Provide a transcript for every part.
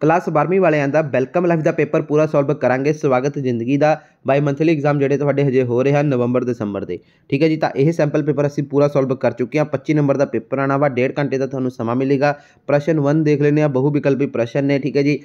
class 12ਵੀਂ ਵਾਲਿਆਂ ਦਾ ਵੈਲਕਮ ਲਾਈਫ ਦਾ ਪੇਪਰ ਪੂਰਾ ਸੋਲਵ ਕਰਾਂਗੇ ਸਵਾਗਤ ਜ਼ਿੰਦਗੀ ਦਾ ਬਾਈ ਮੰਥਲੀ ਐਗਜ਼ਾਮ ਜਿਹੜੇ ਤੁਹਾਡੇ ਹਜੇ ਹੋ ਰਹੇ ਹਨ ਨਵੰਬਰ ਦਸੰਬਰ ਦੇ ਠੀਕ ਹੈ ਜੀ ਤਾਂ ਇਹ ਸੈਂਪਲ ਪੇਪਰ ਅਸੀਂ ਪੂਰਾ ਸੋਲਵ ਕਰ ਚੁੱਕੇ ਹਾਂ 25 ਨੰਬਰ ਦਾ ਪੇਪਰ ਆਣਾ ਵਾ 1.5 ਘੰਟੇ ਦਾ ਤੁਹਾਨੂੰ ਸਮਾਂ ਮਿਲੇਗਾ ਪ੍ਰਸ਼ਨ 1 ਦੇਖ ਲੈਣੇ ਆ ਬਹੁ ਵਿਕਲਪੀ ਪ੍ਰਸ਼ਨ ਨੇ ਠੀਕ ਹੈ ਜੀ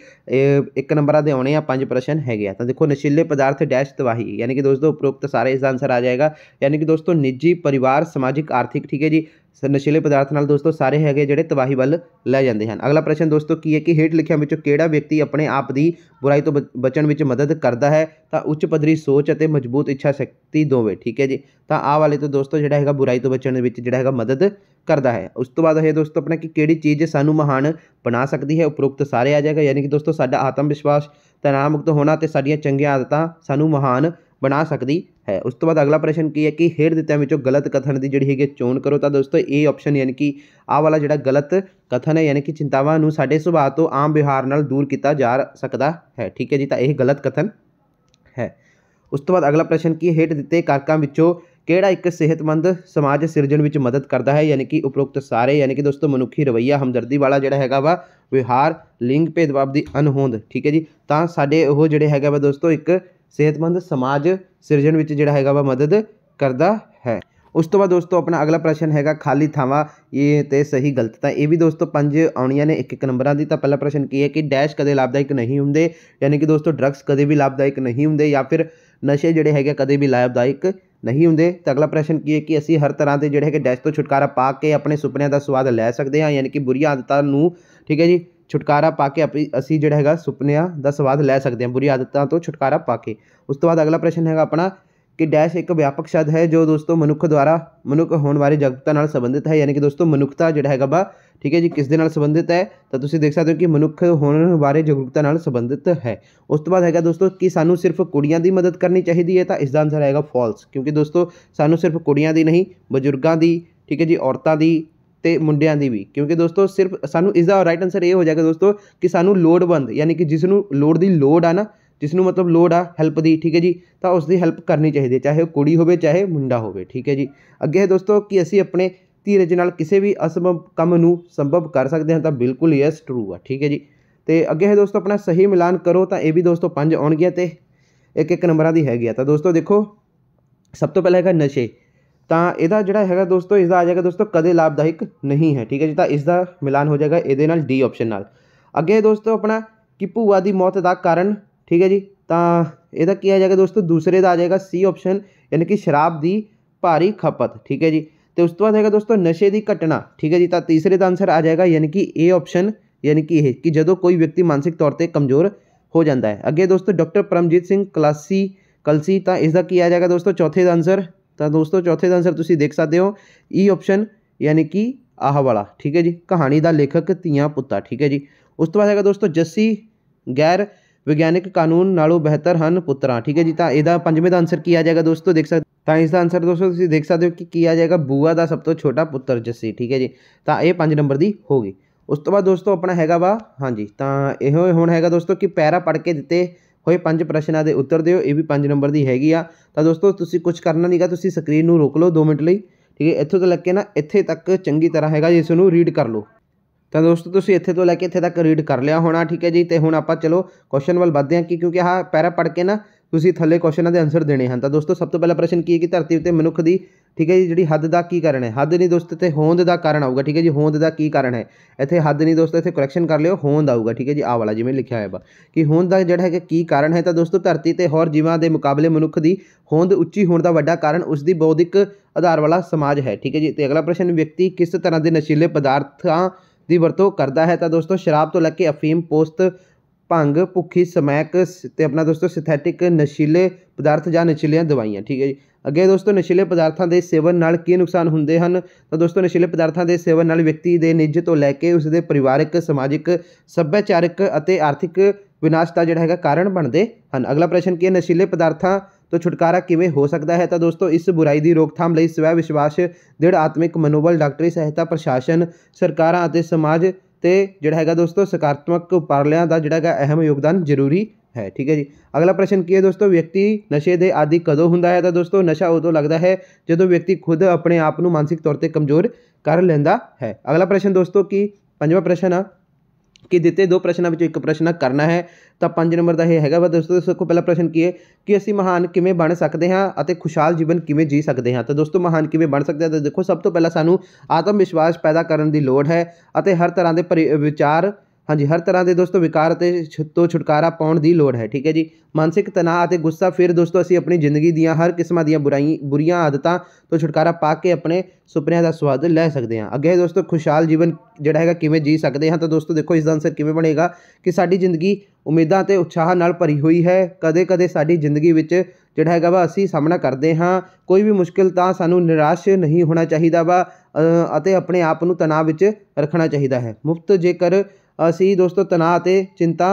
ਇੱਕ ਨੰਬਰਾਂ ਦੇ ਆਉਣੇ ਆ ਪੰਜ ਪ੍ਰਸ਼ਨ ਹੈਗੇ ਆ ਤਾਂ ਦੇਖੋ ਨਸ਼ੀਲੇ ਪਦਾਰਥ ਡੈਸ਼ ਤਵਾਹੀ ਯਾਨੀ ਕਿ ਦੋਸਤੋ ਉਪਰੋਕਤ ਸਾਰੇ ਇਸ ਦਾ ਆਨਸਰ ਆ ਜਾਏਗਾ ਯਾਨੀ ਕਿ ਦੋਸਤੋ ਨਿੱਜੀ ਪਰਿਵਾਰ ਸਮਾਜਿਕ ਆਰਥਿਕ ਠੀਕ ਹੈ ਜੀ ਨਸ਼ੀਲੇ ਪਦਾਰਥ ਨਾਲ ਦੋਸਤੋ ਸਾਰੇ ਹੈਗੇ ਜਿਹੜੇ ਤਬਾਹੀ ਵੱਲ ਲੈ ਜਾਂਦੇ ਹਨ ਅਗਲਾ ਪ੍ਰਸ਼ਨ ਦੋਸਤੋ ਕੀ ਹੈ ਕਿ ਹੇਠ ਲਿਖਿਆਂ ਵਿੱਚੋਂ ਕਿਹੜਾ ਵਿਅਕਤੀ ਆਪਣੇ ਆਪ ਦੀ ਬੁਰਾਈ ਤੋਂ ਬਚਣ ਵਿੱਚ ਮਦਦ ਕਰਦਾ ਹੈ ਤਾਂ ਉੱਚ ਪਦਰੀ ਸੋਚ ਅਤੇ ਮਜ਼ਬੂਤ ਇੱਛਾ ਸ਼ਕਤੀ ਦੋਵੇਂ ਠੀਕ ਹੈ ਜੀ ਤਾਂ ਆਹ ਵਾਲੇ ਤੋਂ ਦੋਸਤੋ ਜਿਹੜਾ ਹੈਗਾ ਬੁਰਾਈ ਤੋਂ ਬਚਣ ਵਿੱਚ ਜਿਹੜਾ ਹੈਗਾ ਮਦਦ ਕਰਦਾ ਹੈ ਉਸ ਤੋਂ ਬਾਅਦ ਹੈ ਦੋਸਤੋ ਆਪਣਾ ਕਿ ਕਿਹੜੀ ਚੀਜ਼ ਸਾਨੂੰ ਮਹਾਨ ਬਣਾ ਸਕਦੀ ਹੈ ਉਪਰੋਕਤ ਸਾਰੇ ਆ ਜਾਏਗਾ ਯਾਨੀ ਕਿ ਦੋਸਤੋ ਸਾਡਾ ਆਤਮ ਵਿਸ਼ਵਾਸ ਤਣਾਅ ਮੁਕਤ ਹੋਣਾ ਤੇ ਸਾਡੀਆਂ ਚੰਗੀਆਂ ਆਦਤਾਂ ਸਾਨੂੰ ਮਹਾਨ ਬਣਾ ਸਕਦੀ ਹੈ ਉਸ ਤੋਂ ਬਾਅਦ ਅਗਲਾ ਪ੍ਰਸ਼ਨ ਕੀ ਹੈ ਕਿ ਹੇਠ ਦਿੱਤਿਆਂ ਵਿੱਚੋਂ ਗਲਤ ਕਥਨ ਦੀ ਜਿਹੜੀ ਹੈਗੀ ਚੋਣ ਕਰੋ ਤਾਂ ਦੋਸਤੋ ਇਹ ਆਪਸ਼ਨ ਯਾਨੀ ਕਿ ਆਹ ਵਾਲਾ ਜਿਹੜਾ ਗਲਤ ਕਥਨ ਹੈ ਯਾਨੀ ਕਿ ਚਿੰਤਾਵਾਂ ਨੂੰ ਸਾਡੇ ਸੁਭਾਅ ਤੋਂ ਆਮ ਵਿਹਾਰ ਨਾਲ ਦੂਰ ਕੀਤਾ ਜਾ ਸਕਦਾ ਹੈ ਠੀਕ ਹੈ ਜੀ ਤਾਂ ਇਹ ਗਲਤ ਕਥਨ ਹੈ ਉਸ ਤੋਂ ਬਾਅਦ ਅਗਲਾ ਪ੍ਰਸ਼ਨ ਕੀ ਹੇਠ ਦਿੱਤੇ ਕਾਰਕਾਂ ਵਿੱਚੋਂ ਕਿਹੜਾ ਇੱਕ ਸਿਹਤਮੰਦ ਸਮਾਜ ਸਿਰਜਣ ਵਿੱਚ ਮਦਦ ਕਰਦਾ ਹੈ ਯਾਨੀ ਕਿ ਉਪਰੋਕਤ ਸਾਰੇ ਯਾਨੀ ਕਿ ਦੋਸਤੋ ਮਨੁੱਖੀ ਰਵਈਆ ਹਮਦਰਦੀ ਵਾਲਾ ਜਿਹੜਾ ਹੈਗਾ ਵਾ ਵਿਹਾਰ ਲਿੰਗ ਭੇਦਭਾਵ ਦੀ ਅਨਹੋਂਦ ਠੀਕ ਹੈ ਜੀ ਤਾਂ ਸਾਡੇ ਉਹ ਜਿਹੜੇ ਹੈਗਾ ਵਾ ਦੋਸਤੋ ਇੱਕ ਸਿਹਤਮੰਦ ਸਮਾਜ ਸਿਰਜਣ ਵਿੱਚ ਜਿਹੜਾ ਹੈਗਾ ਵਾ ਮਦਦ ਕਰਦਾ ਹੈ ਉਸ ਤੋਂ ਬਾਅਦ ਦੋਸਤੋ ਆਪਣਾ ਅਗਲਾ ਪ੍ਰਸ਼ਨ ਹੈਗਾ ਖਾਲੀ ਥਾਵਾਂ ਇਹ ਤੇ ਸਹੀ ਗਲਤ ਤਾਂ ਇਹ ਵੀ ਦੋਸਤੋ ਪੰਜ ਆਉਣੀਆਂ ਨੇ ਇੱਕ ਇੱਕ ਨੰਬਰਾਂ ਦੀ ਤਾਂ ਪਹਿਲਾ ਪ੍ਰਸ਼ਨ ਕੀ ਹੈ ਕਿ ਡੈਸ਼ ਕਦੇ ਲਾਭਦਾਇਕ ਨਹੀਂ ਹੁੰਦੇ ਯਾਨੀ ਕਿ ਦੋਸਤੋ ਡਰੱਗਸ ਕਦੇ ਵੀ ਲਾਭਦਾਇਕ ਨਹੀਂ ਹੁੰਦੇ ਜਾਂ ਫਿਰ ਨਸ਼ੇ ਜਿਹੜੇ ਹੈਗੇ ਕਦੇ ਵੀ ਲਾਭਦਾਇਕ ਨਹੀਂ ਹੁੰਦੇ ਤਾਂ ਅਗਲਾ ਪ੍ਰਸ਼ਨ ਕੀ ਹੈ ਕਿ ਅਸੀਂ ਹਰ ਤਰ੍ਹਾਂ ਦੇ ਜਿਹੜੇ ਹੈਗੇ ਡੈਸ਼ ਤੋਂ ਛੁਟਕਾਰਾ ਪਾ ਕੇ ਆਪਣੇ ਸੁਪਨਿਆਂ ਦਾ ਸਵਾਦ ਲੈ ਸਕਦੇ ਹਾਂ ਯਾਨੀ ਕਿ ਬੁਰੀਆਂ ਆਦਤਾਂ ਨੂੰ ਠੀਕ ਹੈ ਜੀ ਛੁਟਕਾਰਾ ਪਾ ਕੇ ਆਪੀ ਅਸੀਂ ਜਿਹੜਾ ਹੈਗਾ ਸੁਪਨਿਆਂ ਦਾ ਸਵਾਦ ਲੈ ਸਕਦੇ ਹਾਂ ਬੁਰੀ ਆਦਤਾਂ ਤੋਂ ਛੁਟਕਾਰਾ ਪਾ ਕੇ ਉਸ ਤੋਂ ਬਾਅਦ ਅਗਲਾ ਪ੍ਰਸ਼ਨ ਹੈਗਾ ਆਪਣਾ ਕਿ ਡੈਸ਼ ਇੱਕ ਵਿਆਪਕ ਸ਼ਬਦ ਹੈ ਜੋ ਦੋਸਤੋ ਮਨੁੱਖ ਦੁਆਰਾ ਮਨੁੱਖ ਹੋਣ ਵਾਲੀ ਜਗਤਾ ਨਾਲ ਸੰਬੰਧਿਤ ਹੈ ਯਾਨੀ ਕਿ ਦੋਸਤੋ ਮਨੁੱਖਤਾ ਜਿਹੜਾ ਹੈਗਾ ਬਾ ਠੀਕ ਹੈ ਜੀ ਕਿਸ ਦੇ ਨਾਲ ਸੰਬੰਧਿਤ ਹੈ ਤਾਂ ਤੁਸੀਂ ਦੇਖ ਸਕਦੇ ਹੋ ਕਿ ਮਨੁੱਖ ਹੋਣ ਬਾਰੇ ਜਾਗਰੂਕਤਾ ਨਾਲ ਸੰਬੰਧਿਤ ਹੈ ਉਸ ਤੋਂ ਬਾਅਦ ਹੈਗਾ ਦੋਸਤੋ ਕਿ ਸਾਨੂੰ ਸਿਰਫ ਕੁੜੀਆਂ ਦੀ ਮਦਦ ਕਰਨੀ ਚਾਹੀਦੀ ਹੈ ਤਾਂ ਇਸ ਦਾ ਆਨਸਰ ਆਏਗਾ ਫਾਲਸ ਕਿਉਂਕਿ ਦੋਸਤੋ ਸਾਨੂੰ ਸਿਰਫ ਕੁੜੀਆਂ ਦੀ ਨਹੀਂ ਬਜ਼ੁਰਗਾਂ ਦੀ ਠੀਕ ਹੈ ਜੀ ਔਰਤਾਂ ਦੀ ਤੇ ਮੁੰਡਿਆਂ ਦੀ ਵੀ ਕਿਉਂਕਿ ਦੋਸਤੋ ਸਿਰਫ ਸਾਨੂੰ ਇਸ ਦਾ ਰਾਈਟ ਆਨਸਰ ਇਹ ਹੋ ਜਾਏਗਾ ਦੋਸਤੋ ਕਿ ਸਾਨੂੰ ਲੋੜਵੰਦ ਯਾਨੀ ਕਿ ਜਿਸ ਨੂੰ ਲੋੜ ਦੀ ਲੋੜ ਆ ਨਾ ਜਿਸ ਨੂੰ ਮਤਲਬ ਲੋੜ ਆ ਹੈਲਪ ਦੀ ਠੀਕ ਹੈ ਜੀ ਤਾਂ ਉਸ ਦੀ ਹੈਲਪ ਕਰਨੀ ਚਾਹੀਦੀ ਚਾਹੇ ਉਹ ਕੁੜੀ ਹੋਵੇ ਚਾਹੇ ਮੁੰਡਾ ਹੋਵੇ ਠੀਕ ਹੈ ਜੀ ਅੱਗੇ ਹੈ ਦੋਸਤੋ ਕਿ ਅਸੀਂ ਆਪਣੇ ਧੀਰਜ ਨਾਲ ਕਿਸੇ ਵੀ ਅਸੰਭਵ ਕੰਮ ਨੂੰ ਸੰਭਵ ਕਰ ਸਕਦੇ ਹਾਂ ਤਾਂ ਬਿਲਕੁਲ ਯੈਸ ਟਰੂ ਆ ਠੀਕ ਹੈ ਜੀ ਤੇ ਅੱਗੇ ਹੈ ਦੋਸਤੋ ਆਪਣਾ ਸਹੀ ਮਿਲਾਨ ਕਰੋ ਤਾਂ ਇਹ ਵੀ ਦੋਸਤੋ ਪੰਜ ਆਉਣਗੇ ਤੇ ਇੱਕ ਇੱਕ ਨੰਬਰਾਂ ਦੀ ਹੈਗੀ ਆ ਤਾਂ ਦੋਸਤੋ ਦੇਖੋ ਸਭ ਤੋਂ ਪਹਿਲਾਂ ਹੈਗਾ ਨਸ਼ੇ ਤਾਂ ਇਹਦਾ ਜਿਹੜਾ ਹੈਗਾ ਦੋਸਤੋ ਇਸਦਾ ਆ ਜਾਏਗਾ ਦੋਸਤੋ ਕਦੇ ਲਾਭਦਾਇਕ ਨਹੀਂ ਹੈ ਠੀਕ ਹੈ ਜੀ ਤਾਂ ਇਸਦਾ ਮਿਲਾਨ ਹੋ ਜਾਏਗਾ ਇਹਦੇ ਨਾਲ ਡੀ ਆਪਸ਼ਨ ਨਾਲ ਅੱਗੇ ਦੋਸਤੋ ਆਪਣਾ ਕਿ ਭੂਆ ਦੀ ਮੌਤ ਦਾ ਕਾਰਨ ਠੀਕ ਹੈ ਜੀ ਤਾਂ ਇਹਦਾ ਕੀ ਆ ਜਾਏਗਾ ਦੋਸਤੋ ਦੂਸਰੇ ਦਾ ਆ ਜਾਏਗਾ ਸੀ ਆਪਸ਼ਨ ਯਾਨੀ ਕਿ ਸ਼ਰਾਬ ਦੀ ਭਾਰੀ ਖਪਤ ਠੀਕ ਹੈ ਜੀ ਤੇ ਉਸ ਤੋਂ ਬਾਅਦ ਹੈਗਾ ਦੋਸਤੋ ਨਸ਼ੇ ਦੀ ਘਟਨਾ ਠੀਕ ਹੈ ਜੀ ਤਾਂ ਤੀਸਰੇ ਦਾ ਆਨਸਰ ਆ ਜਾਏਗਾ ਯਾਨੀ ਕਿ ਏ ਆਪਸ਼ਨ ਯਾਨੀ ਕਿ ਇਹ ਕਿ ਜਦੋਂ ਕੋਈ ਵਿਅਕਤੀ ਮਾਨਸਿਕ ਤੌਰ ਤੇ ਕਮਜ਼ੋਰ ਹੋ ਜਾਂਦਾ ਹੈ ਅੱਗੇ ਦੋਸਤੋ ਡਾਕਟਰ ਪਰਮਜੀਤ ਸਿੰਘ ਕਲਾਸੀ ਕਲਸੀ ਤਾਂ ਇਸ ਦਾ ਕੀ ਆ ਜਾਏਗਾ ਦੋਸਤੋ ਚੌਥੇ ਦਾ ਆਨਸਰ ਤਾਂ ਦੋਸਤੋ ਚੌਥੇ ਦਾ ਆਨਸਰ ਤੁਸੀਂ ਦੇਖ ਸਕਦੇ ਹੋ ਈ e ਆਪਸ਼ਨ ਯਾਨੀ ਕਿ ਆਹ ਵਾਲਾ ਠੀਕ ਹੈ ਜੀ ਕਹਾਣੀ ਦਾ ਲੇਖਕ ਧੀਆਂ ਪੁੱਤਾ ਠੀਕ ਹੈ ਜੀ ਉਸ ਤੋਂ ਬਾਅਦ ਹੈਗਾ ਦੋਸਤੋ ਜੱਸੀ ਗੈਰ ਵਿਗਿਆਨਿਕ ਕਾਨੂੰਨ ਨਾਲੋਂ ਬਿਹਤਰ ਹਨ ਪੁੱਤਰਾ ਠੀਕ ਹੈ ਜੀ ਤਾਂ ਇਹਦਾ ਪੰਜਵੇਂ ਦਾ ਆਨਸਰ ਕੀ ਆ ਜਾਏਗਾ ਦੋਸਤੋ ਦੇਖ ਸਕਦੇ ਤਾਂ ਇਸ ਦਾ ਆਨਸਰ ਦੋਸਤੋ ਤੁਸੀਂ ਦੇਖ ਸਕਦੇ ਹੋ ਕਿ ਕੀ ਆ ਜਾਏਗਾ ਬੂਆ ਦਾ ਸਭ ਤੋਂ ਛੋਟਾ ਪੁੱਤਰ ਜੱਸੀ ਠੀਕ ਹੈ ਜੀ ਤਾਂ ਇਹ ਪੰਜ ਨੰਬਰ ਦੀ ਹੋ ਗਈ ਉਸ ਤੋਂ ਬਾਅਦ ਦੋਸਤੋ ਆਪਣਾ ਹੈਗਾ ਵਾ ਹਾਂਜੀ ਤਾਂ ਇਹੋ ਹੁਣ ਹੈਗਾ ਦੋਸਤੋ ਕਿ ਪੈਰਾ ਪੜ ਕੇ ਦਿੱਤੇ ਹੋਏ ਪੰਜ ਪ੍ਰਸ਼ਨਾਂ ਦੇ ਉੱਤਰ ਦਿਓ ਇਹ ਵੀ 5 ਨੰਬਰ ਦੀ ਹੈਗੀ ਆ ਤਾਂ ਦੋਸਤੋ ਤੁਸੀਂ ਕੁਝ ਕਰਨਾ ਨਹੀਂਗਾ ਤੁਸੀਂ ਸਕਰੀਨ ਨੂੰ ਰੋਕ ਲਓ 2 ਮਿੰਟ ਲਈ ਠੀਕ ਹੈ ਇੱਥੋਂ ਤੋਂ ਲੈ ਕੇ ਨਾ ਇੱਥੇ ਤੱਕ ਚੰਗੀ ਤਰ੍ਹਾਂ ਹੈਗਾ ਇਸ ਨੂੰ ਰੀਡ ਕਰ ਲਓ ਤਾਂ ਦੋਸਤੋ ਤੁਸੀਂ ਇੱਥੇ ਤੋਂ ਲੈ ਕੇ ਇੱਥੇ ਤੱਕ ਰੀਡ ਕਰ ਲਿਆ ਹੋਣਾ ਠੀਕ ਹੈ ਜੀ ਤੇ ਹੁਣ ਆਪਾਂ ਚਲੋ ਕੁਐਸਚਨ ਵੱਲ ਵਧਦੇ ਹਾਂ ਕਿ ਕਿਉਂਕਿ ਆਹ ਪੈਰਾ ਪੜ ਕੇ ਨਾ ਤੁਸੀਂ ਥੱਲੇ ਕੁਐਸਚਨਾਂ ਦੇ ਆਨਸਰ ਦੇਣੇ ਹਨ ਤਾਂ ਦੋਸਤੋ ਸਭ ਤੋਂ ਪਹਿਲਾ ਪ੍ਰਸ਼ਨ ਕੀ ਹੈ ਕਿ ਧਰਤੀ ਉੱਤੇ ਮਨੁੱਖ ਦੀ ਠੀਕ ਹੈ ਜੀ ਜਿਹੜੀ ਹੱਦ ਦਾ ਕੀ ਕਾਰਨ ਹੈ ਹੱਦ ਨਹੀਂ ਦੋਸਤੋ ਤੇ ਹੋਂਦ ਦਾ ਕਾਰਨ ਆਊਗਾ ਠੀਕ ਹੈ ਜੀ ਹੋਂਦ ਦਾ ਕੀ ਕਾਰਨ ਹੈ ਇੱਥੇ ਹੱਦ ਨਹੀਂ ਦੋਸਤੋ ਇੱਥੇ ਕਰੈਕਸ਼ਨ ਕਰ ਲਿਓ ਹੋਂਦ ਆਊਗਾ ਠੀਕ ਹੈ ਜੀ ਆ ਵਾਲਾ ਜਿਵੇਂ ਲਿਖਿਆ ਹੋਇਆ ਵਾ ਕਿ ਹੋਂਦ ਦਾ ਜਿਹੜਾ ਹੈ ਕਿ ਕੀ ਕਾਰਨ ਹੈ ਤਾਂ ਦੋਸਤੋ ਧਰਤੀ ਤੇ ਹੋਰ ਜੀਵਾਂ ਦੇ ਮੁਕਾਬਲੇ ਮਨੁੱਖ ਦੀ ਹੋਂਦ ਉੱਚੀ ਹੋਣ ਦਾ ਵੱਡਾ ਕਾਰਨ ਉਸ ਦੀ ਬੌਧਿਕ ਆਧਾਰ ਵਾਲਾ ਸਮਾਜ ਹੈ ਠੀਕ ਹੈ ਜੀ ਤੇ ਅਗਲਾ ਪ੍ਰਸ਼ਨ ਵਿਅਕਤੀ ਕਿਸ ਤਰ੍ਹਾਂ ਦੇ ਨਸ਼ੀਲੇ ਪਦਾਰਥਾਂ ਦੀ ਵਰਤੋਂ ਕਰਦਾ ਹੈ ਤਾਂ ਦੋਸਤੋ ਸ਼ਰਾਬ ਤੋਂ ਲੈ ਕੇ ਅਫੀਮ ਪੋਸਤ ਭੰਗ ਭੁੱਖੀ ਸਮੈਕ ਤੇ ਆਪਣਾ ਦੋਸਤੋ ਸਿੰਥੈਟਿਕ ਨਸ਼ੀਲੇ ਪਦਾਰਥ ਜਾਂ ਨਸ਼ੀਲੀਆਂ ਦਵਾਈਆਂ ਠੀਕ ਹੈ ਜੀ ਅੱਗੇ ਦੋਸਤੋ ਨਸ਼ੀਲੇ ਪਦਾਰਥਾਂ ਦੇ ਸੇਵਨ ਨਾਲ ਕੀ ਨੁਕਸਾਨ ਹੁੰਦੇ ਹਨ ਤਾਂ ਦੋਸਤੋ ਨਸ਼ੀਲੇ ਪਦਾਰਥਾਂ ਦੇ ਸੇਵਨ ਨਾਲ ਵਿਅਕਤੀ ਦੇ ਨਿੱਜ ਤੋਂ ਲੈ ਕੇ ਉਸ ਦੇ ਪਰਿਵਾਰਕ ਸਮਾਜਿਕ ਸੱਭਿਆਚਾਰਕ ਅਤੇ ਆਰਥਿਕ ਵਿਨਾਸ਼ ਦਾ ਜਿਹੜਾ ਹੈਗਾ ਕਾਰਨ ਬਣਦੇ ਹਨ ਅਗਲਾ ਪ੍ਰਸ਼ਨ ਕੀ ਹੈ ਨਸ਼ੀਲੇ ਪਦਾਰਥਾਂ ਤੋਂ ਛੁਟਕਾਰਾ ਕਿਵੇਂ ਹੋ ਸਕਦਾ ਹੈ ਤਾਂ ਦੋਸਤੋ ਇਸ ਬੁਰਾਈ ਦੀ ਰੋਕਥਾਮ ਲਈ ਸਵੈ ਵਿਸ਼ਵਾਸ ਦ੍ਰਿੜ ਆਤਮਿਕ ਮਨੋਬਲ ਡਾਕਟਰੀ ਸਹਾਇਤਾ ਪ੍ਰਸ਼ਾਸਨ ਸਰਕਾਰਾਂ ਅਤੇ ਸਮਾਜ ਤੇ ਜਿਹੜਾ ਹੈਗਾ ਦੋਸਤੋ ਸਕਾਰਾਤਮਕ ਉਪਰਲਿਆਂ ਦਾ ਜਿਹੜਾ ਹੈਗਾ ਅਹਿਮ ਯੋਗਦਾਨ ਜ਼ਰੂਰੀ ਹੈ ਠੀਕ ਹੈ ਜੀ ਅਗਲਾ ਪ੍ਰਸ਼ਨ ਕੀ ਹੈ ਦੋਸਤੋ ਵਿਅਕਤੀ ਨਸ਼ੇ ਦੇ ਆਦੀ ਕਦੋਂ ਹੁੰਦਾ ਹੈ ਤਾਂ ਦੋਸਤੋ ਨਸ਼ਾ ਉਦੋਂ ਲੱਗਦਾ ਹੈ ਜਦੋਂ ਵਿਅਕਤੀ ਖੁਦ ਆਪਣੇ ਆਪ ਨੂੰ ਮਾਨਸਿਕ ਤੌਰ ਤੇ ਕਮਜ਼ੋਰ ਕਰ ਲੈਂਦਾ ਹੈ ਅਗਲਾ ਪ੍ਰਸ਼ਨ ਦੋਸਤੋ ਕੀ ਪੰਜਵਾਂ ਪ੍ਰਸ਼ਨ ਆ ਕਿ ਦਿੱਤੇ ਦੋ ਪ੍ਰਸ਼ਨਾਂ ਵਿੱਚੋਂ ਇੱਕ ਪ੍ਰਸ਼ਨ ਕਰਨਾ ਹੈ ਤਾਂ ਪੰਜ ਨੰਬਰ ਦਾ ਇਹ ਹੈਗਾ ਵਾ ਦੋਸਤੋ ਸਭ ਤੋਂ ਪਹਿਲਾ ਪ੍ਰਸ਼ਨ ਕੀ ਹੈ ਕਿ ਅਸੀਂ ਮਹਾਨ ਕਿਵੇਂ ਬਣ ਸਕਦੇ ਹਾਂ ਅਤੇ ਖੁਸ਼ਹਾਲ ਜੀਵਨ ਕਿਵੇਂ ਜੀ ਸਕਦੇ ਹਾਂ ਤਾਂ ਦੋਸਤੋ ਮਹਾਨ ਕਿਵੇਂ ਬਣ ਸਕਦੇ ਹਾਂ ਤਾਂ ਦੇਖੋ ਸਭ ਤੋਂ ਪਹਿਲਾਂ ਸਾਨੂੰ ਆਤਮ ਵਿਸ਼ਵਾਸ ਪੈਦਾ ਕਰਨ ਦੀ ਲੋੜ ਹੈ ਅਤੇ ਹਰ ਤਰ੍ਹਾਂ ਦੇ ਵਿਚਾਰ ਹਾਂਜੀ ਹਰ ਤਰ੍ਹਾਂ ਦੇ ਦੋਸਤੋ ਵਿਕਾਰ ਅਤੇ ਤੋਂ ਛੁਟਕਾਰਾ ਪਾਉਣ ਦੀ ਲੋੜ ਹੈ ਠੀਕ ਹੈ ਜੀ ਮਾਨਸਿਕ ਤਣਾਅ ਅਤੇ ਗੁੱਸਾ ਫਿਰ ਦੋਸਤੋ ਅਸੀਂ ਆਪਣੀ ਜ਼ਿੰਦਗੀ ਦੀਆਂ ਹਰ ਕਿਸਮਾਂ ਦੀਆਂ ਬੁਰਾਈ ਬੁਰੀਆਂ ਆਦਤਾਂ ਤੋਂ ਛੁਟਕਾਰਾ ਪਾ ਕੇ ਆਪਣੇ ਸੁਪਨਿਆਂ ਦਾ ਸਵਾਦ ਲੈ ਸਕਦੇ ਹਾਂ ਅੱਗੇ ਦੋਸਤੋ ਖੁਸ਼ਹਾਲ ਜੀਵਨ ਜਿਹੜਾ ਹੈਗਾ ਕਿਵੇਂ ਜੀ ਸਕਦੇ ਹਾਂ ਤਾਂ ਦੋਸਤੋ ਦੇਖੋ ਇਸ ਦਾ ਆਨਸਰ ਕਿਵੇਂ ਬਣੇਗਾ ਕਿ ਸਾਡੀ ਜ਼ਿੰਦਗੀ ਉਮੀਦਾਂ ਤੇ ਉਤਸ਼ਾਹ ਨਾਲ ਭਰੀ ਹੋਈ ਹੈ ਕਦੇ-ਕਦੇ ਸਾਡੀ ਜ਼ਿੰਦਗੀ ਵਿੱਚ ਜਿਹੜਾ ਹੈਗਾ ਵਾ ਅਸੀਂ ਸਾਹਮਣਾ ਕਰਦੇ ਹਾਂ ਕੋਈ ਵੀ ਮੁਸ਼ਕਿਲ ਤਾਂ ਸਾਨੂੰ ਨਿਰਾਸ਼ ਨਹੀਂ ਹੋਣਾ ਚਾਹੀਦਾ ਵਾ ਅਤੇ ਆਪਣੇ ਆਪ ਨੂੰ ਤਣਾਅ ਵਿੱਚ ਰੱਖਣਾ ਚਾਹੀਦਾ ਹੈ ਮੁਫਤ ਜੇਕਰ ਅਸੀਂ ਦੋਸਤੋ ਤਣਾਅ ਅਤੇ ਚਿੰਤਾ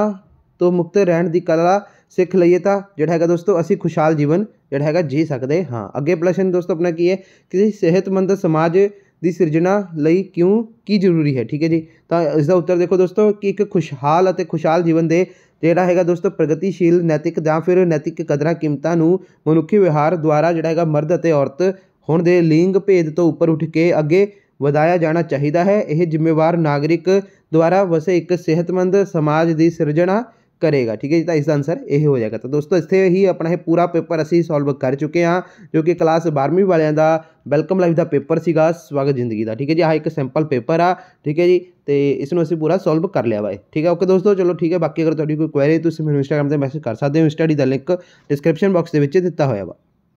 ਤੋਂ ਮੁਕਤ ਰਹਿਣ ਦੀ ਕਲਾ ਸਿੱਖ ਲਈਏ ਤਾਂ ਜਿਹੜਾ ਹੈਗਾ ਦੋਸਤੋ ਅਸੀਂ ਖੁਸ਼ਹਾਲ ਜੀਵਨ ਜਿਹੜਾ ਹੈਗਾ ਜੀ ਸਕਦੇ ਹਾਂ ਅੱਗੇ ਪ੍ਰਸ਼ਨ ਦੋਸਤੋ ਆਪਣਾ ਕੀ ਹੈ ਕਿ ਸਿਹਤਮੰਦ ਸਮਾਜ ਦੀ ਸਿਰਜਣਾ ਲਈ ਕਿਉਂ ਕੀ ਜ਼ਰੂਰੀ ਹੈ ਠੀਕ ਹੈ ਜੀ ਤਾਂ ਇਸ ਦਾ ਉੱਤਰ ਦੇਖੋ ਦੋਸਤੋ ਕਿ ਇੱਕ ਖੁਸ਼ਹਾਲ ਅਤੇ ਖੁਸ਼ਹਾਲ ਜੀਵਨ ਦੇ ਜਿਹੜਾ ਹੈਗਾ ਦੋਸਤੋ ਪ੍ਰਗਤੀਸ਼ੀਲ ਨੈਤਿਕ ਜਾਂ ਫਿਰ ਨੈਤਿਕ ਕਦਰਾਂ ਕੀਮਤਾਂ ਨੂੰ ਮਨੁੱਖੀ ਵਿਹਾਰ ਦੁਆਰਾ ਜਿਹੜਾ ਹੈਗਾ ਮਰਦ ਅਤੇ ਔਰਤ ਹੁਣ ਦੇ ਲਿੰਗ ਭੇਦ ਤੋਂ ਉੱਪਰ ਉੱਠ ਕੇ ਅੱਗੇ ਵਧਾਇਆ ਜਾਣਾ ਚਾਹੀਦਾ ਹੈ ਇਹ ਜ਼ਿੰਮੇਵਾਰ ਨਾਗਰਿਕ ਦੁਆਰਾ ਵਸੇ ਇੱਕ ਸਿਹਤਮੰਦ ਸਮਾਜ ਦੀ ਸਿਰਜਣਾ ਕਰੇਗਾ ਠੀਕ ਹੈ ਜੀ ਤਾਂ ਇਸ ਦਾ ਆਨਸਰ ਇਹ ਹੋ ਜਾਏਗਾ ਤਾਂ ਦੋਸਤੋ ਇੱਥੇ ਹੀ ਆਪਣਾ ਇਹ ਪੂਰਾ ਪੇਪਰ ਅਸੀਂ ਸੋਲਵ ਕਰ ਚੁੱਕੇ ਹਾਂ ਜੋ ਕਿ ਕਲਾਸ 12ਵੀਂ ਵਾਲਿਆਂ ਦਾ ਵੈਲਕਮ ਲਾਈਫ ਦਾ ਪੇਪਰ ਸੀਗਾ ਸਵਾਗਤ ਜ਼ਿੰਦਗੀ ਦਾ ਠੀਕ ਹੈ ਜੀ ਆਹ ਇੱਕ ਸਿੰਪਲ ਪੇਪਰ ਆ ਠੀਕ ਹੈ ਜੀ ਤੇ ਇਸ ਨੂੰ ਅਸੀਂ ਪੂਰਾ ਸੋਲਵ ਕਰ ਲਿਆ ਵਾ ਠੀਕ ਹੈ ਓਕੇ ਦੋਸਤੋ ਚਲੋ ਠੀਕ ਹੈ ਬਾਕੀ ਅਗਰ ਤੁਹਾਡੀ ਕੋਈ ਕੁਐਰੀ ਤੁਸੀਂ ਮੈਨੂੰ ਇੰਸਟਾਗ੍ਰam ਤੇ ਮੈਸੇਜ ਕਰ ਸਕਦੇ ਹੋ ਸਟੱਡੀ ਦਾ ਲਿੰਕ ਡਿਸਕ੍ਰਿਪਸ਼ਨ ਬਾਕਸ ਦੇ ਵਿੱਚ ਦਿੱਤਾ ਹੋਇਆ ਵਾ